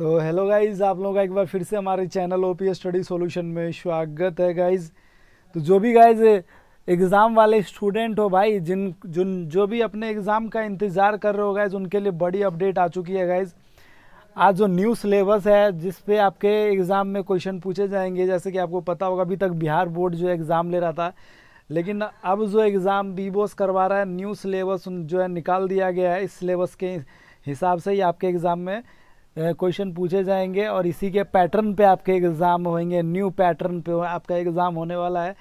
तो hello guys आप लोगों का एक बार फिर से हमारे channel O P study solution में स्वागत है गाइज़ तो जो भी गाइज़ एग्ज़ाम वाले स्टूडेंट हो भाई जिन जिन जो भी अपने एग्ज़ाम का इंतज़ार कर रहे हो गाइज़ उनके लिए बड़ी अपडेट आ चुकी है गाइज़ आज जो न्यू सिलेबस है जिस पे आपके एग्ज़ाम में क्वेश्चन पूछे जाएंगे जैसे कि आपको पता होगा अभी तक बिहार बोर्ड जो एग्ज़ाम ले रहा था लेकिन अब जो एग्ज़ाम बीबोस करवा रहा है न्यू सिलेबस जो है निकाल दिया गया है इस सिलेबस के हिसाब से ही आपके एग्ज़ाम में क्वेश्चन पूछे जाएंगे और इसी के पैटर्न पे आपके एग्ज़ाम होंगे न्यू पैटर्न पे आपका एग्ज़ाम होने वाला है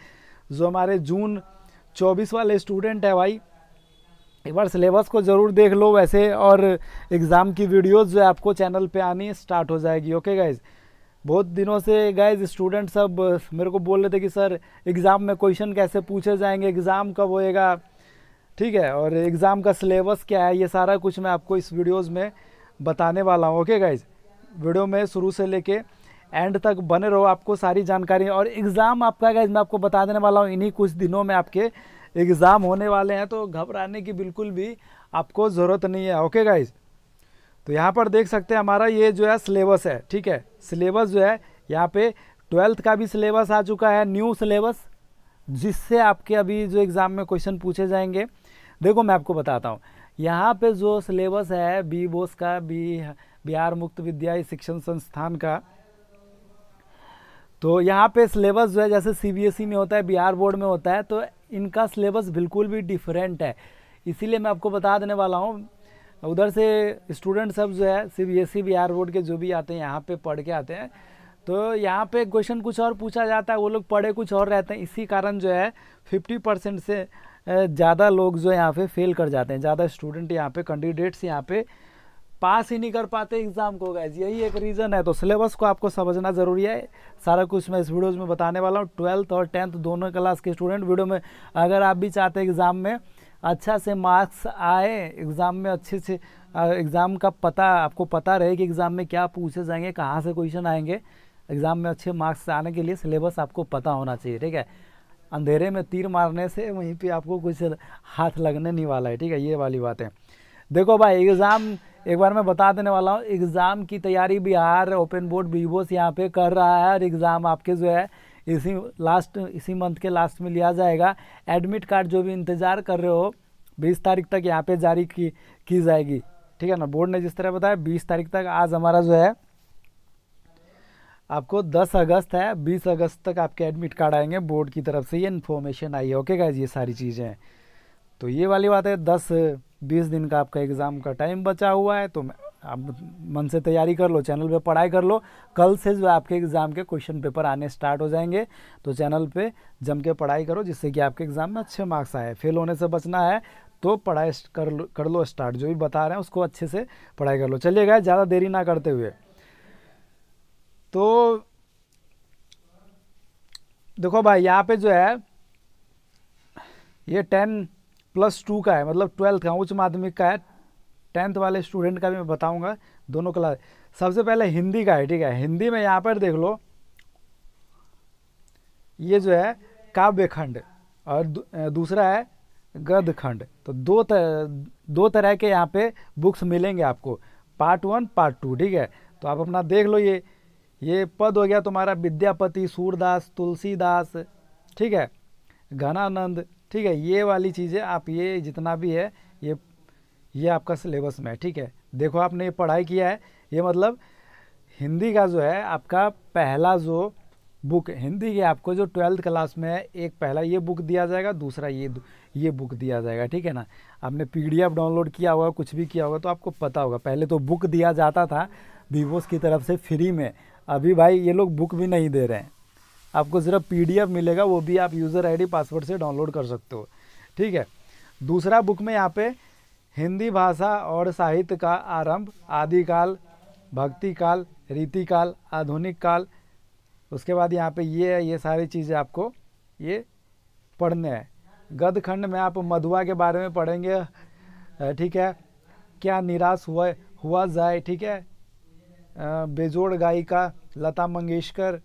जो हमारे जून 24 वाले स्टूडेंट है भाई एक बार सिलेबस को ज़रूर देख लो वैसे और एग्ज़ाम की वीडियोस जो है आपको चैनल पे आनी स्टार्ट हो जाएगी ओके गाइज़ बहुत दिनों से गाइज स्टूडेंट सब मेरे को बोल रहे थे कि सर एग्ज़ाम में क्वेश्चन कैसे पूछे जाएंगे एग्ज़ाम कब होएगा ठीक है और एग्ज़ाम का सिलेबस क्या है ये सारा कुछ मैं आपको इस वीडियोज़ में बताने वाला हूँ ओके गाइज वीडियो में शुरू से लेके एंड तक बने रहो आपको सारी जानकारी और एग्ज़ाम आपका गाइज मैं आपको बता देने वाला हूँ इन्हीं कुछ दिनों में आपके एग्ज़ाम होने वाले हैं तो घबराने की बिल्कुल भी आपको ज़रूरत नहीं है ओके गाइज तो यहाँ पर देख सकते हैं हमारा ये जो है सिलेबस है ठीक है सिलेबस जो है यहाँ पे ट्वेल्थ का भी सिलेबस आ चुका है न्यू सिलेबस जिससे आपके अभी जो एग्ज़ाम में क्वेश्चन पूछे जाएंगे देखो मैं आपको बताता हूँ यहाँ पे जो सिलेबस है बी बोस का बी बिहार मुक्त विद्या शिक्षण संस्थान का तो यहाँ पे सिलेबस जो है जैसे सीबीएसई e में होता है बिहार बोर्ड में होता है तो इनका सिलेबस बिल्कुल भी डिफरेंट है इसीलिए मैं आपको बता देने वाला हूँ उधर से स्टूडेंट सब जो है C B S E Bihar board के जो भी आते हैं यहाँ पे पढ़ के आते हैं तो यहाँ पे क्वेश्चन कुछ और पूछा जाता है वो लोग पढ़े कुछ और रहते हैं इसी कारण जो है फिफ्टी परसेंट से ज़्यादा लोग जो यहाँ पे फेल कर जाते हैं ज़्यादा स्टूडेंट यहाँ पे कैंडिडेट्स यहाँ पे पास ही नहीं कर पाते एग्ज़ाम को गए यही एक रीज़न है तो सिलेबस को आपको समझना ज़रूरी है सारा कुछ मैं इस वीडियोज़ में बताने वाला हूँ ट्वेल्थ और टेंथ दोनों क्लास के स्टूडेंट वीडियो में अगर आप भी चाहते हैं एग्ज़ाम में अच्छा से मार्क्स आए एग्ज़ाम में अच्छे से एग्ज़ाम का पता आपको पता रहे कि एग्ज़ाम में क्या पूछे जाएंगे कहाँ से क्वेश्चन आएंगे एग्ज़ाम में अच्छे मार्क्स आने के लिए सिलेबस आपको पता होना चाहिए ठीक है अंधेरे में तीर मारने से वहीं पे आपको कुछ हाथ लगने नहीं वाला है ठीक है ये वाली बात है देखो भाई एग्ज़ाम एक बार मैं बता देने वाला हूँ एग्ज़ाम की तैयारी बिहार ओपन बोर्ड बीबोस यहाँ पे कर रहा है और एग्ज़ाम आपके जो है इसी लास्ट इसी मंथ के लास्ट में लिया जाएगा एडमिट कार्ड जो भी इंतज़ार कर रहे हो बीस तारीख तक यहाँ पर जारी की की जाएगी ठीक है ना बोर्ड ने जिस तरह बताया बीस तारीख तक आज हमारा जो है आपको 10 अगस्त है 20 अगस्त तक आपके एडमिट कार्ड आएंगे बोर्ड की तरफ से ये इन्फॉर्मेशन आई है ओके गाइज ये सारी चीज़ें हैं तो ये वाली बात है 10 20 दिन का आपका एग्ज़ाम का टाइम बचा हुआ है तो आप मन से तैयारी कर लो चैनल पे पढ़ाई कर लो कल से जो आपके एग्ज़ाम के क्वेश्चन पेपर आने स्टार्ट हो जाएंगे तो चैनल पे जम के पढ़ाई करो जिससे कि आपके एग्ज़ाम में अच्छे मार्क्स आए फेल होने से बचना है तो पढ़ाई कर लो कर लो स्टार्ट जो भी बता रहे हैं उसको अच्छे से पढ़ाई कर लो चलिए ज़्यादा देरी ना करते हुए तो देखो भाई यहाँ पे जो है ये टेन प्लस टू का है मतलब ट्वेल्थ का उच्च माध्यमिक का है टेंथ वाले स्टूडेंट का भी मैं बताऊंगा दोनों क्लास सबसे पहले हिंदी का है ठीक है हिंदी में यहाँ पर देख लो ये जो है काव्य खंड और दू, दूसरा है गद्य खंड तो दो तर, दो तरह के यहाँ पे बुक्स मिलेंगे आपको पार्ट वन पार्ट टू ठीक है तो आप अपना देख लो ये ये पद हो गया तुम्हारा विद्यापति सूरदास तुलसीदास ठीक है घनानंद ठीक है ये वाली चीज़ें आप ये जितना भी है ये ये आपका सिलेबस में है ठीक है देखो आपने ये पढ़ाई किया है ये मतलब हिंदी का जो है आपका पहला जो बुक हिंदी के आपको जो ट्वेल्थ क्लास में है एक पहला ये बुक दिया जाएगा दूसरा ये ये बुक दिया जाएगा ठीक है ना आपने पीडीएफ डाउनलोड किया होगा कुछ भी किया होगा तो आपको पता होगा पहले तो बुक दिया जाता था बीवोस की तरफ से फ्री में अभी भाई ये लोग बुक भी नहीं दे रहे हैं आपको सिर्फ पी मिलेगा वो भी आप यूज़र आईडी पासवर्ड से डाउनलोड कर सकते हो ठीक है दूसरा बुक में यहाँ पे हिंदी भाषा और साहित्य का आरंभ आदिकाल भक्ति काल रीति काल आधुनिक काल उसके बाद यहाँ पे ये ये सारी चीज़ें आपको ये पढ़ने हैं गद खंड में आप मधुआ के बारे में पढ़ेंगे ठीक है क्या निराश हुआ हुआ जाए ठीक है बेजोड़ गायिका लता मंगेशकर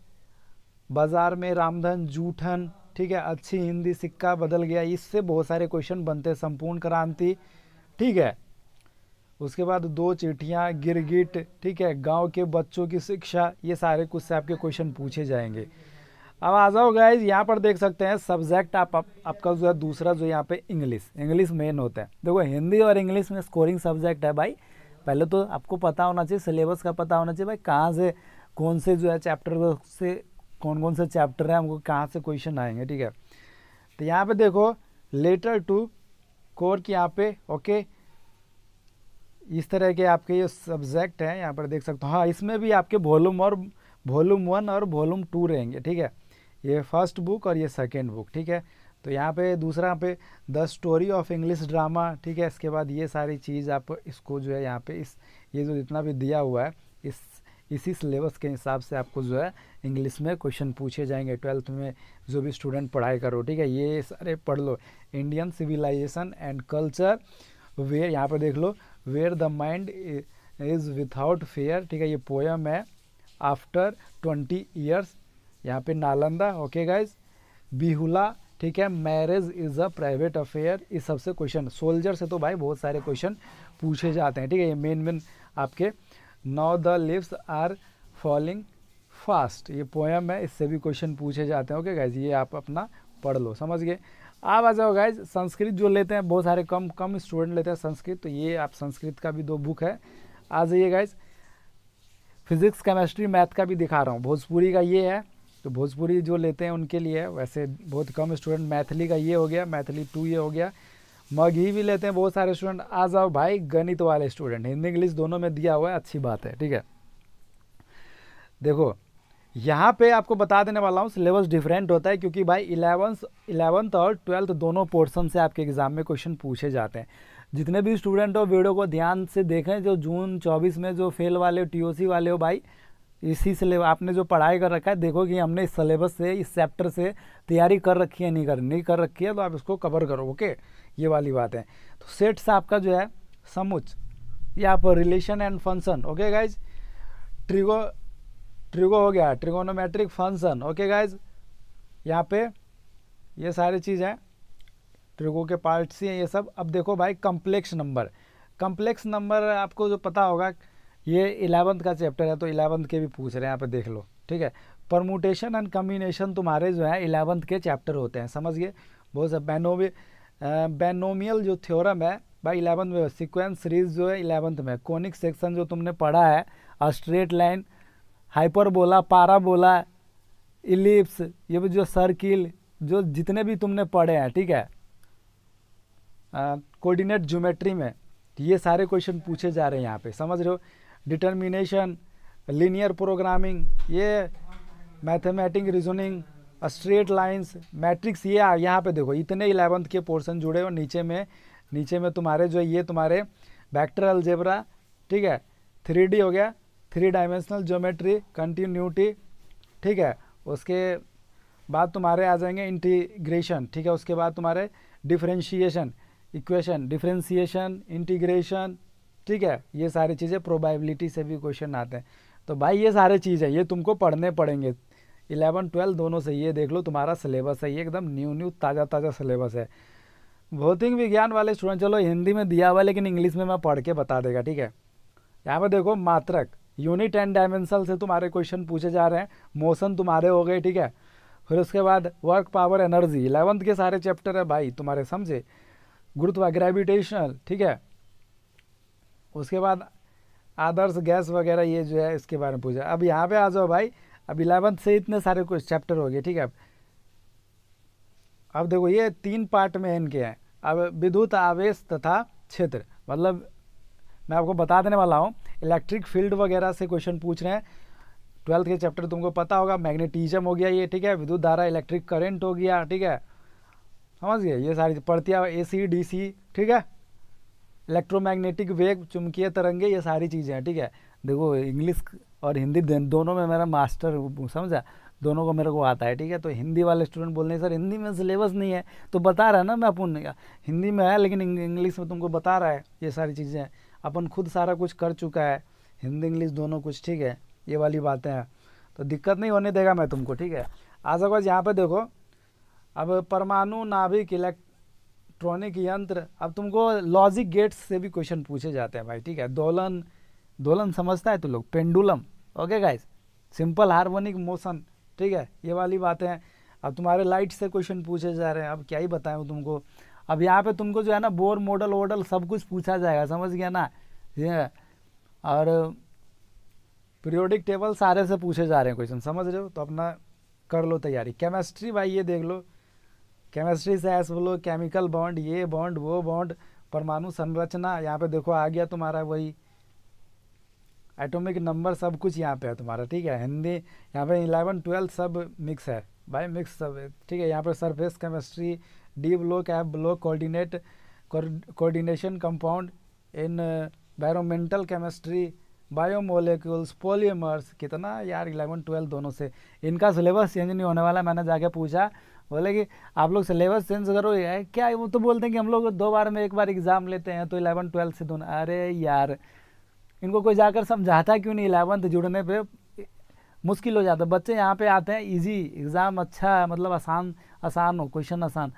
बाज़ार में रामधन जूठन ठीक है अच्छी हिंदी सिक्का बदल गया इससे बहुत सारे क्वेश्चन बनते संपूर्ण क्रांति ठीक है उसके बाद दो चिट्ठियाँ गिरगिट ठीक है गांव के बच्चों की शिक्षा ये सारे कुछ से आपके क्वेश्चन पूछे जाएंगे अब आ जाओ गाइज यहाँ पर देख सकते हैं सब्जेक्ट आप, आप आपका जो है दूसरा जो यहाँ पे इंग्लिश इंग्लिश मेन होता है देखो हिंदी और इंग्लिश में स्कोरिंग सब्जेक्ट है भाई पहले तो आपको पता होना चाहिए सिलेबस का पता होना चाहिए भाई कहाँ से कौन से जो है चैप्टर से कौन कौन से चैप्टर है हमको कहाँ से क्वेश्चन आएंगे ठीक है तो यहाँ पे देखो लेटर टू कोर की यहाँ पे ओके इस तरह के आपके ये सब्जेक्ट हैं यहाँ पर देख सकते हो हाँ इसमें भी आपके वॉलूम और वॉलूम वन और वॉलूम टू रहेंगे ठीक है ये फर्स्ट बुक और ये सेकेंड बुक ठीक है तो यहाँ पे दूसरा पे the story of English drama ठीक है इसके बाद ये सारी चीज़ आप इसको जो है यहाँ पे इस ये जो जितना भी दिया हुआ है इस इसी सिलेबस के हिसाब से आपको जो है इंग्लिश में क्वेश्चन पूछे जाएंगे ट्वेल्थ में जो भी स्टूडेंट पढ़ाई करो ठीक है ये सारे पढ़ लो Indian civilisation and culture where यहाँ पर देख लो where the mind is without fear ठीक है ये पोएम है आफ्टर ट्वेंटी ईयर्स यहाँ पे नालंदा ओके गाइज बिहुला ठीक है marriage is a private affair इस सबसे क्वेश्चन सोल्जर से तो भाई बहुत सारे क्वेश्चन पूछे जाते हैं ठीक है ये मेन मेन आपके now the leaves are falling fast ये पोएम है इससे भी क्वेश्चन पूछे जाते हैं ओके गाइज ये आप अपना पढ़ लो समझ गए आप आ जाओ गाइज संस्कृत जो लेते हैं बहुत सारे कम कम स्टूडेंट लेते हैं संस्कृत तो ये आप संस्कृत का भी दो बुक है आ जाइए गाइज फिजिक्स केमिस्ट्री मैथ का भी दिखा रहा हूँ भोजपुरी का ये है तो भोजपुरी जो लेते हैं उनके लिए वैसे बहुत कम स्टूडेंट मैथिली का ये हो गया मैथिली टू ये हो गया मगही भी लेते हैं बहुत सारे स्टूडेंट आ जाओ भाई गणित वाले स्टूडेंट हिंदी इंग्लिश दोनों में दिया हुआ है अच्छी बात है ठीक है देखो यहाँ पे आपको बता देने वाला हूँ सिलेबस डिफरेंट होता है क्योंकि भाई इलेवंथ इलेवंथ और ट्वेल्थ दोनों पोर्सन से आपके एग्ज़ाम में क्वेश्चन पूछे जाते हैं जितने भी स्टूडेंट हो वीडियो को ध्यान से देखें जो जून चौबीस में जो फेल वाले टी वाले हो भाई इसी से आपने जो पढ़ाई कर रखा है देखो कि हमने इस सलेबस से इस चैप्टर से तैयारी कर रखी है नहीं कर नहीं कर रखी है तो आप इसको कवर करो ओके ये वाली बात है तो सेट्स आपका जो है समुच या पर relation and function okay guys trigo trigo हो गया ट्रिगोनोमेट्रिक फंक्शन ओके गाइज यहाँ पे ये सारी चीज़ हैं ट्रिगो के पार्ट्स ही हैं ये सब अब देखो भाई कम्प्लेक्स नंबर कम्प्लेक्स नंबर आपको जो पता होगा ये इलेवंथ का चैप्टर है तो इलेवंथ के भी पूछ रहे हैं यहाँ पे देख लो ठीक है परमोटेशन एंड कम्बिनेशन तुम्हारे जो है इलेवंथ के चैप्टर होते हैं समझिए बहुत सब बैनोवे बैनोमियल जो थ्योरम है भाई इलेवंथ में सिक्वेंस सीरीज जो है इलेवंथ में कॉनिक सेक्शन जो तुमने पढ़ा है straight line hyperbola parabola ellipse ये भी जो सर्किल जो जितने भी तुमने पढ़े हैं ठीक है कोऑर्डिनेट ज्योमेट्री में ये सारे क्वेश्चन पूछे जा रहे हैं यहाँ पे समझ रहे हो डिटर्मिनेशन लीनियर प्रोग्रामिंग ये mathematic reasoning straight lines matrix ये यहाँ पे देखो इतने इलेवंथ के पोर्शन जुड़े और नीचे में नीचे में तुम्हारे जो ये तुम्हारे वेक्टर अलजेबरा ठीक है थ्री हो गया थ्री डायमेंशनल ज्योमेट्री कंटिन्यूटी ठीक है उसके बाद तुम्हारे आ जाएंगे इंटीग्रेशन ठीक है उसके बाद तुम्हारे डिफ्रेंशिएशन इक्वेशन डिफ्रेंशिएशन इंटीग्रेशन ठीक है ये सारी चीज़ें प्रोबेबिलिटी से भी क्वेश्चन आते हैं तो भाई ये सारे चीज़ है ये तुमको पढ़ने पड़ेंगे इलेवन ट्वेल्व दोनों से ये देख लो तुम्हारा सिलेबस है ये एकदम न्यू न्यू ताज़ा ताज़ा सिलेबस है भौतिक विज्ञान वाले स्टूडेंट चलो हिंदी में दिया हुआ लेकिन इंग्लिश में मैं पढ़ के बता देगा ठीक है यहाँ पर देखो मात्रक यूनिट एंड डायमेंसल से तुम्हारे क्वेश्चन पूछे जा रहे हैं मोशन तुम्हारे हो गए ठीक है फिर उसके बाद वर्क पावर एनर्जी इलेवंथ के सारे चैप्टर है भाई तुम्हारे समझे गुरुत्वा ग्रेविटेशनल ठीक है उसके बाद आदर्श गैस वगैरह ये जो है इसके बारे में पूछा अब यहाँ पे आ जाओ भाई अब इलेवंथ से इतने सारे कुछ चैप्टर हो गए ठीक है अब देखो ये तीन पार्ट में इनके हैं अब विद्युत आवेश तथा क्षेत्र मतलब मैं आपको बता देने वाला हूँ इलेक्ट्रिक फील्ड वगैरह से क्वेश्चन पूछ रहे हैं ट्वेल्थ के चैप्टर तुमको पता होगा मैग्नेटिज्म हो गया ये ठीक है विद्युत धारा इलेक्ट्रिक करंट हो गया ठीक है समझ गए ये सारी पढ़ती है ए सी डी सी ठीक है इलेक्ट्रोमैग्नेटिक वेव चुमकीय तरंगे ये सारी चीज़ें हैं ठीक है देखो इंग्लिश और हिंदी दोनों में मेरा मास्टर समझा दोनों को मेरे को आता है ठीक है तो हिंदी वाले स्टूडेंट बोल रहे हैं सर हिंदी में सिलेबस नहीं है तो बता रहा है ना मैं अपन हिंदी में है लेकिन इंग्लिश में तुमको बता रहा है ये सारी चीज़ें अपन खुद सारा कुछ कर चुका है हिंदी इंग्लिश दोनों कुछ ठीक है ये वाली बातें हैं तो दिक्कत नहीं होने देगा मैं तुमको ठीक है आज अगर यहाँ पर देखो अब परमाणु नाभिक इलेक्ट इलेक्ट्रॉनिक यंत्र अब तुमको लॉजिक गेट्स से भी क्वेश्चन पूछे जाते हैं भाई ठीक है दोलन दोलन समझता है तो लोग pendulum okay guys simple harmonic motion ठीक है ये वाली बातें हैं अब तुम्हारे लाइट से क्वेश्चन पूछे जा रहे हैं अब क्या ही बताएं तुमको अब यहाँ पे तुमको जो है ना बोर मॉडल वोडल सब कुछ पूछा जाएगा समझ गया ना ये और पीरियोडिक टेबल सारे से पूछे जा रहे हैं क्वेश्चन समझ रहे हो तो अपना कर लो तैयारी केमिस्ट्री भाई ये देख लो केमिस्ट्री से ऐस बोलो केमिकल बॉन्ड ये बॉन्ड वो बॉन्ड परमाणु संरचना यहाँ पे देखो आ गया तुम्हारा वही एटॉमिक नंबर सब कुछ यहाँ पे है तुम्हारा ठीक है हिंदी यहाँ पे इलेवन ट्वेल्थ सब मिक्स है भाई मिक्स सब ठीक है यहाँ पे surface chemistry D block F block coordinate coordination compound environmental chemistry biomolecules polymers कितना यार इलेवन ट्वेल्थ दोनों से इनका सिलेबस चेंज नहीं होने वाला मैंने जाके पूछा बोले कि आप लोग सिलेबस चेंज करो यार क्या वो तो बोलते हैं कि हम लोग दो बार में एक बार एग्ज़ाम लेते हैं तो इलेवन ट्वेल्थ से दोनों अरे यार इनको कोई जाकर समझाता क्यों नहीं इलेवंथ जुड़ने पर मुश्किल हो जाता बच्चे यहाँ पे आते हैं इजी एग्ज़ाम अच्छा मतलब आसान आसान हो क्वेश्चन आसान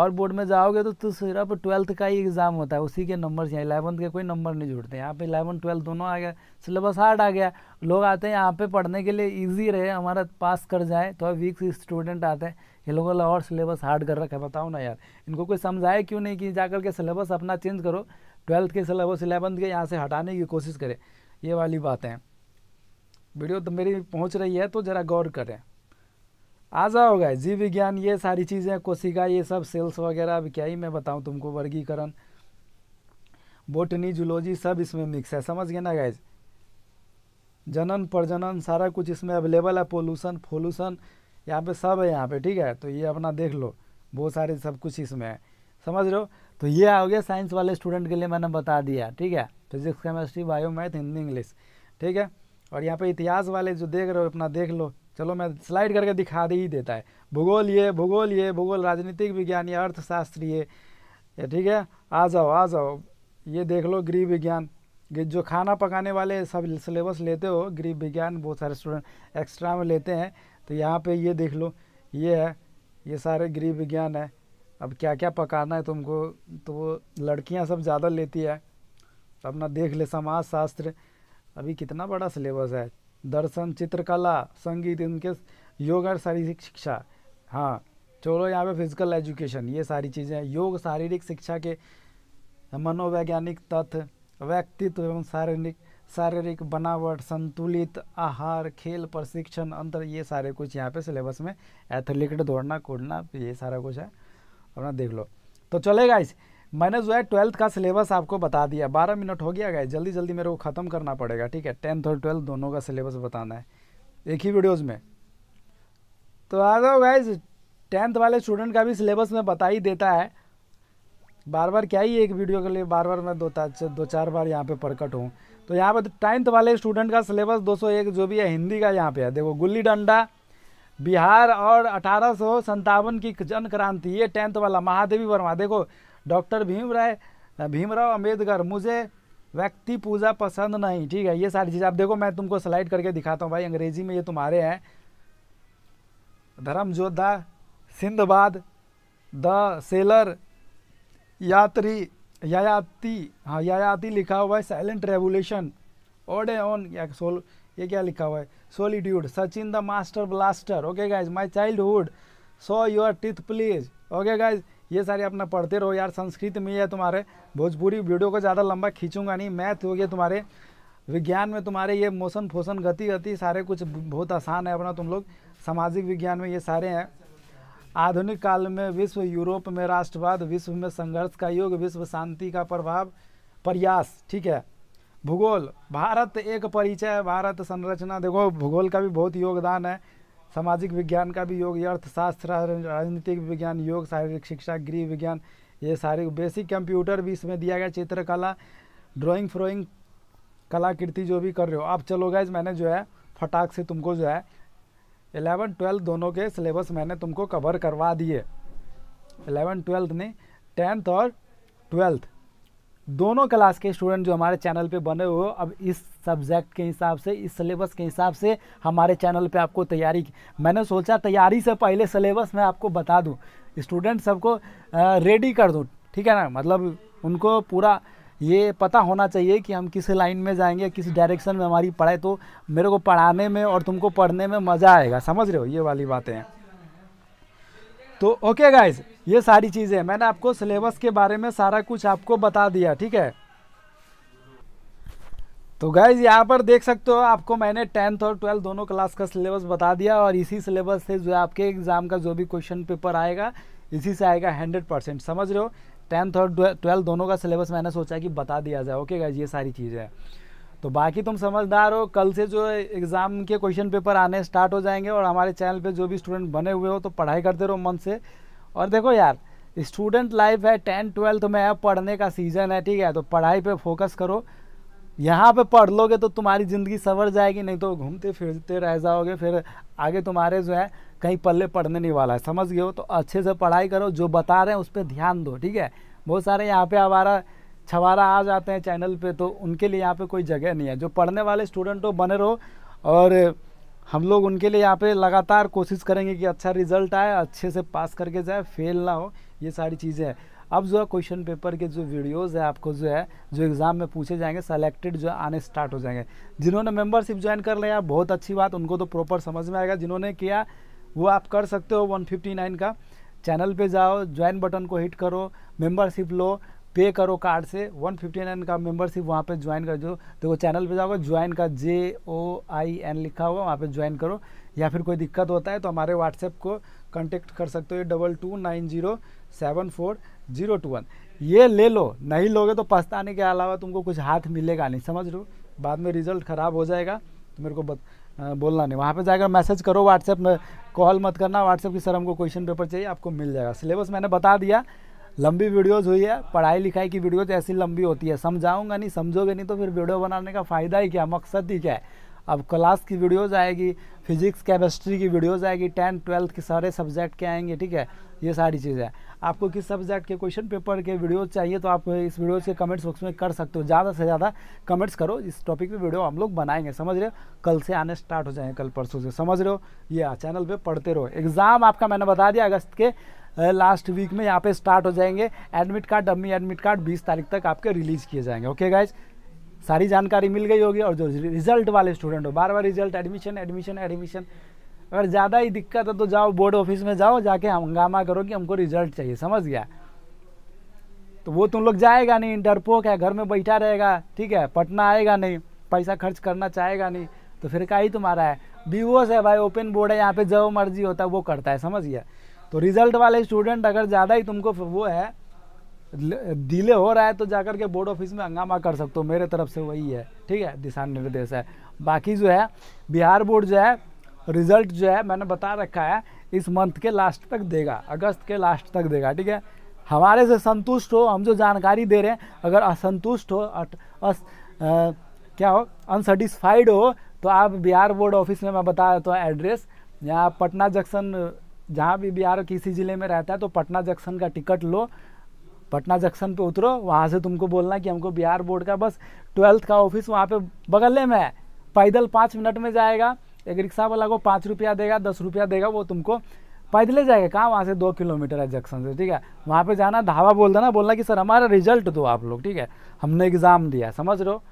और बोर्ड में जाओगे तो, तो सिर्फ ट्वेल्थ का ही एग्ज़ाम होता है उसी के नंबर से इलेवंथ के कोई नंबर नहीं जुड़ते यहाँ पे इलेवन ट्वेल्थ दोनों आ गया सिलेबस हार्ड आ गया लोग आते हैं यहाँ पे पढ़ने के लिए इजी रहे हमारा पास कर जाए तो वीक स्टूडेंट आते हैं ये लोगों ने और सिलेबस हार्ड कर रखा है बताओ ना यार इनको कोई समझाए क्यों नहीं कि जाकर के सिलेबस अपना चेंज करो ट्वेल्थ के सिलेबस इलेवंथ के यहाँ से हटाने की कोशिश करें ये वाली बातें हैं वीडियो तो मेरी पहुँच रही है तो ज़रा गौर करें आ जाओ गए जीव विज्ञान ये सारी चीज़ें कोशिका ये सब सेल्स वगैरह अब क्या ही मैं बताऊँ तुमको वर्गीकरण बोटनी जूलॉजी सब इसमें मिक्स है समझ गए ना गाइज जनन प्रजनन सारा कुछ इसमें अवेलेबल है पोल्यूशन फोलूसन यहाँ पे सब है यहाँ पे ठीक है तो ये अपना देख लो बहुत सारे सब कुछ इसमें है समझ रहे हो तो ये हो गया साइंस वाले स्टूडेंट के लिए मैंने बता दिया ठीक है physics chemistry bio math Hindi English ठीक है और यहाँ पे इतिहास वाले जो देख रहे हो अपना देख लो चलो मैं स्लाइड करके दिखा दे ही देता है भूगोल ये भूगोल ये भूगोल राजनीतिक विज्ञान ये अर्थशास्त्री ये ठीक है आ जाओ आ जाओ ये देख लो गृह विज्ञान जो खाना पकाने वाले सब सिलेबस लेते हो गृह विज्ञान बहुत सारे स्टूडेंट एक्स्ट्रा में लेते हैं तो यहाँ पे ये देख लो ये है ये सारे गृह विज्ञान है अब क्या क्या पकाना है तुमको तो वो लड़कियाँ सब ज़्यादा लेती है अपना देख ले समाज शास्त्र अभी कितना बड़ा सिलेबस है दर्शन चित्रकला संगीत इनके योग और शारीरिक शिक्षा हाँ चलो यहाँ पे फिजिकल एजुकेशन ये सारी चीज़ें हैं योग शारीरिक शिक्षा के मनोवैज्ञानिक तथ्य व्यक्तित्व एवं शारीरिक शारीरिक बनावट संतुलित आहार खेल प्रशिक्षण अंतर ये सारे कुछ यहाँ पे सिलेबस में एथलीट दौड़ना कूदना ये सारा कुछ है अपना देख लो तो चलेगा इस मैंने जो है ट्वेल्थ का सिलेबस आपको बता दिया बारह मिनट हो गया गए जल्दी जल्दी मेरे को ख़त्म करना पड़ेगा ठीक है टेंथ और ट्वेल्थ दोनों का सिलेबस बताना है एक ही वीडियोज़ में तो आ जाओ गाइज टेंथ वाले स्टूडेंट का भी सिलेबस में बता ही देता है बार बार क्या ही एक वीडियो के लिए बार बार मैं दो दो चार बार यहाँ पे प्रकट हूँ तो यहाँ पे टेंथ वाले स्टूडेंट का सिलेबस 201 जो भी है हिंदी का यहाँ पे है देखो गुल्ली डंडा बिहार और अठारह सौ की जन क्रांति ये टेंथ वाला महादेवी वर्मा देखो डॉक्टर भीम राय भीमराव अम्बेडकर मुझे व्यक्ति पूजा पसंद नहीं ठीक है ये सारी चीज़ आप देखो मैं तुमको स्लाइड करके दिखाता हूँ भाई अंग्रेजी में ये तुम्हारे हैं धर्म जोधा सिंधबाद द सेलर यात्री यायाती हाँ यायाती लिखा हुआ है साइलेंट रेवोल्यूशन ओडे ऑन या सोल ये क्या लिखा हुआ है solitude Sachin the master blaster okay guys my childhood so your teeth please okay guys ये सारे अपना पढ़ते रहो यार संस्कृत में है तुम्हारे भोजपुरी वीडियो को ज़्यादा लंबा खींचूंगा नहीं मैथ हो गया तुम्हारे विज्ञान में तुम्हारे ये मोशन फोशन गति गति सारे कुछ बहुत आसान है अपना तुम लोग सामाजिक विज्ञान में ये सारे हैं आधुनिक काल में विश्व यूरोप में राष्ट्रवाद विश्व में संघर्ष का युग विश्व शांति का प्रभाव प्रयास ठीक है भूगोल भारत एक परिचय है भारत संरचना देखो भूगोल का भी बहुत योगदान है सामाजिक विज्ञान का भी योग अर्थशास्त्र राजनीतिक विज्ञान योग शारीरिक शिक्षा गृह विज्ञान ये सारे बेसिक कंप्यूटर भी इसमें दिया गया चित्रकला ड्राइंग फ्रोइंग कलाकृति जो भी कर रहे हो आप चलो गए मैंने जो है फटाक से तुमको जो है इलेवन ट्वेल्थ दोनों के सिलेबस मैंने तुमको कवर करवा दिए एलेवन ट्वेल्थ ने टेंथ और ट्वेल्थ दोनों क्लास के स्टूडेंट जो हमारे चैनल पे बने हुए अब इस सब्जेक्ट के हिसाब से इस सिलेबस के हिसाब से हमारे चैनल पे आपको तैयारी मैंने सोचा तैयारी से पहले सिलेबस मैं आपको बता दूं स्टूडेंट सबको रेडी कर दूं ठीक है ना मतलब उनको पूरा ये पता होना चाहिए कि हम किस लाइन में जाएंगे किस डायरेक्शन में हमारी पढ़ाई तो मेरे को पढ़ाने में और तुमको पढ़ने में मज़ा आएगा समझ रहे हो ये वाली बातें हैं तो ओके गाइज ये सारी चीज़ें मैंने आपको सिलेबस के बारे में सारा कुछ आपको बता दिया ठीक है तो गाइज यहाँ पर देख सकते हो आपको मैंने टेंथ और ट्वेल्थ दोनों क्लास का सिलेबस बता दिया और इसी सिलेबस से जो आपके एग्ज़ाम का जो भी क्वेश्चन पेपर आएगा इसी से आएगा हंड्रेड परसेंट समझ रहे हो टेंथ और ट्वेल्थ दोनों का सिलेबस मैंने सोचा कि बता दिया जाए ओके गाइज ये सारी चीज़ें हैं तो बाकी तुम समझदार हो कल से जो एग्ज़ाम के क्वेश्चन पेपर आने स्टार्ट हो जाएंगे और हमारे चैनल पे जो भी स्टूडेंट बने हुए हो तो पढ़ाई करते रहो मन से और देखो यार स्टूडेंट लाइफ है टेंथ ट्वेल्थ में है पढ़ने का सीज़न है ठीक है तो पढ़ाई पे फोकस करो यहाँ पे पढ़ लोगे तो तुम्हारी ज़िंदगी सवर जाएगी नहीं तो घूमते फिरते रह जाओगे फिर आगे तुम्हारे जो है कहीं पल्ले पड़ने नहीं वाला है समझ गए हो तो अच्छे से पढ़ाई करो जो बता रहे हैं उस पर ध्यान दो ठीक है बहुत सारे यहाँ पे हमारा छवारा आ जाते हैं चैनल पे तो उनके लिए यहाँ पे कोई जगह नहीं है जो पढ़ने वाले स्टूडेंट हो बने रहो और हम लोग उनके लिए यहाँ पे लगातार कोशिश करेंगे कि अच्छा रिजल्ट आए अच्छे से पास करके जाए फेल ना हो ये सारी चीज़ें हैं अब जो है क्वेश्चन पेपर के जो वीडियोज़ है आपको जो है जो एग्ज़ाम में पूछे जाएंगे सेलेक्टेड जो आने स्टार्ट हो जाएंगे जिन्होंने मेम्बरशिप ज्वाइन कर लिया बहुत अच्छी बात उनको तो प्रॉपर समझ में आएगा जिन्होंने किया वो आप कर सकते हो 159 का चैनल पे जाओ ज्वाइन बटन को हिट करो मेंबरशिप लो पे करो कार्ड से 159 का मेंबरशिप वहाँ पे ज्वाइन कर दो देखो चैनल पे जाओगे ज्वाइन का जे ओ आई एन लिखा हुआ वहाँ पे ज्वाइन करो या फिर कोई दिक्कत होता है तो हमारे व्हाट्सएप को कांटेक्ट कर सकते हो double two nine zero seven four zero two one ये ले लो नहीं लोगे तो पछताने के अलावा तुमको कुछ हाथ मिलेगा नहीं समझ लो बाद में रिजल्ट ख़राब हो जाएगा मेरे को बत, बोलना नहीं वहाँ पे जाकर मैसेज करो व्हाट्सएप में कॉल मत करना व्हाट्सएप की सर हमको क्वेश्चन पेपर चाहिए आपको मिल जाएगा सिलेबस मैंने बता दिया लंबी वीडियोज़ हुई है पढ़ाई लिखाई की वीडियोज तो ऐसी लंबी होती है समझाऊंगा नहीं समझोगे नहीं तो फिर वीडियो बनाने का फ़ायदा ही क्या मकसद ही क्या है अब क्लास की वीडियोज़ आएगी फिजिक्स केमिस्ट्री की वीडियोज़ आएगी टेंथ ट्वेल्थ के सारे सब्जेक्ट के आएंगे ठीक है ये सारी चीज़ें आपको किस सब्जेक्ट के क्वेश्चन पेपर के वीडियोज़ चाहिए तो आप इस वीडियोज़ के कमेंट्स बॉक्स में कर सकते हो ज़्यादा से ज़्यादा कमेंट्स करो इस टॉपिक पे वीडियो हम लोग बनाएंगे समझ रहे हो कल से आने स्टार्ट हो जाएंगे कल परसों से समझ रहे हो ये चैनल पर पढ़ते रहो एग्ज़ाम आपका मैंने बता दिया अगस्त के लास्ट वीक में यहाँ पे स्टार्ट हो जाएंगे admit card dummy admit card 20 तारीख तक आपके रिलीज़ किए जाएंगे ओके गाइज सारी जानकारी मिल गई होगी और जो रिजल्ट वाले स्टूडेंट हो बार बार रिजल्ट एडमिशन एडमिशन एडमिशन अगर ज़्यादा ही दिक्कत है तो जाओ बोर्ड ऑफिस में जाओ जाके हंगामा करो कि हमको रिजल्ट चाहिए समझ गया तो वो तुम लोग जाएगा नहीं इंटरपोक है घर में बैठा रहेगा ठीक है पटना आएगा नहीं पैसा खर्च करना चाहेगा नहीं तो फिर का ही तुम्हारा है वीवोस है भाई ओपन बोर्ड है यहाँ पे जो मर्जी होता है वो करता है समझ गया तो रिजल्ट वाले स्टूडेंट अगर ज़्यादा ही तुमको वो है डिले हो रहा है तो जाकर के बोर्ड ऑफिस में हंगामा कर सकते हो मेरे तरफ से वही है ठीक है दिशा निर्देश है बाकी जो है बिहार बोर्ड जो है रिज़ल्ट जो है मैंने बता रखा है इस मंथ के लास्ट तक देगा अगस्त के लास्ट तक देगा ठीक है हमारे से संतुष्ट हो हम जो जानकारी दे रहे हैं अगर असंतुष्ट हो अट, अस, आ, क्या हो अनसेटिस्फाइड हो तो आप बिहार बोर्ड ऑफिस में मैं बता देता हूँ एड्रेस यहाँ पटना जंक्शन जहाँ भी बिहार किसी ज़िले में रहता है तो पटना जंक्शन का टिकट लो पटना जंक्शन पे उतरो वहाँ से तुमको बोलना कि हमको बिहार बोर्ड का बस ट्वेल्थ का ऑफिस वहाँ पे बगल में है पैदल पाँच मिनट में जाएगा एक रिक्शा वाला को पाँच रुपया देगा दस रुपया देगा वो तुमको पैदले जाएगा कहाँ वहाँ से दो किलोमीटर है जंक्शन से ठीक है वहाँ पे जाना धावा बोल देना बोलना कि सर हमारा रिजल्ट दो आप लोग ठीक है हमने एग्ज़ाम दिया समझ रहे हो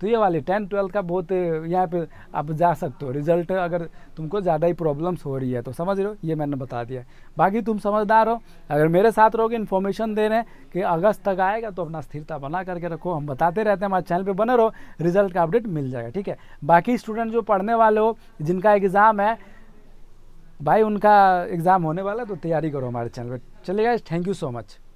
तो ये वाले टेन ट्वेल्थ का बहुत यहाँ पे आप जा सकते हो रिजल्ट अगर तुमको ज़्यादा ही प्रॉब्लम्स हो रही है तो समझ रहे हो ये मैंने बता दिया बाकी तुम समझदार हो अगर मेरे साथ रहोगे इन्फॉर्मेशन दे रहे हैं कि अगस्त तक आएगा तो अपना स्थिरता बना करके रखो हम बताते रहते हैं हमारे चैनल पर बने रहो रिजल्ट का अपडेट मिल जाएगा ठीक है बाकी स्टूडेंट जो पढ़ने वाले हो जिनका एग्ज़ाम है भाई उनका एग्ज़ाम होने वाला है तो तैयारी करो हमारे चैनल पर चलेगा थैंक यू सो मच